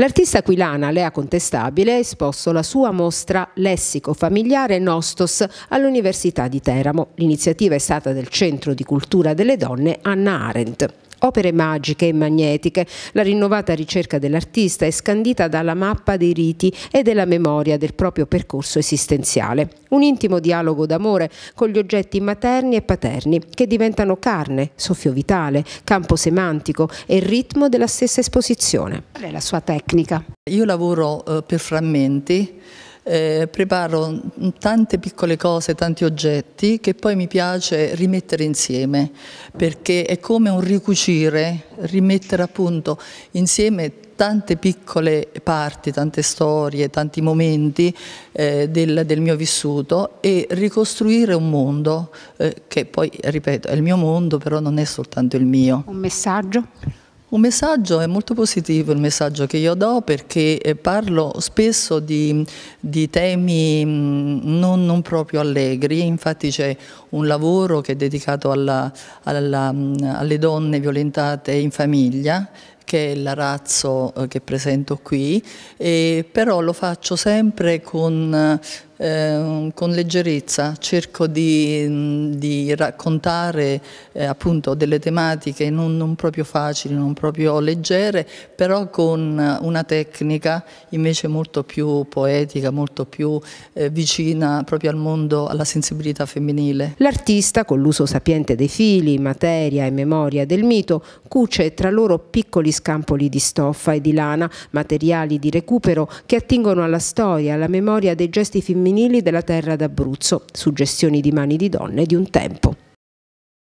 L'artista aquilana Lea Contestabile ha esposto la sua mostra Lessico familiare Nostos all'Università di Teramo. L'iniziativa è stata del Centro di Cultura delle Donne Anna Arendt. Opere magiche e magnetiche, la rinnovata ricerca dell'artista è scandita dalla mappa dei riti e della memoria del proprio percorso esistenziale. Un intimo dialogo d'amore con gli oggetti materni e paterni che diventano carne, soffio vitale, campo semantico e ritmo della stessa esposizione. Qual è la sua tecnica? Io lavoro eh, per frammenti eh, preparo tante piccole cose, tanti oggetti che poi mi piace rimettere insieme perché è come un ricucire, rimettere appunto insieme tante piccole parti, tante storie, tanti momenti eh, del, del, mio vissuto e ricostruire un mondo eh, che poi, ripeto, è il mio mondo, però non è soltanto il mio. Un messaggio? Un messaggio è molto positivo il messaggio che io do perché eh, parlo spesso di, di temi mm, non, non, proprio allegri, infatti c'è un lavoro che è dedicato alla, alla, mm, alle donne violentate in famiglia che è la razzo eh, che presento qui, però lo faccio sempre con Ehm, con leggerezza, cerco di, di raccontare eh, appunto delle tematiche non, non, proprio facili, non proprio leggere, però con una tecnica invece molto più poetica, molto più eh, vicina proprio al mondo, alla sensibilità femminile. L'artista, con l'uso sapiente dei fili, materia e memoria del mito, cuce tra loro piccoli scampoli di stoffa e di lana, materiali di recupero che attingono alla storia, alla memoria dei gesti femminili femminili della terra d'Abruzzo, suggestioni di mani di donne di un tempo.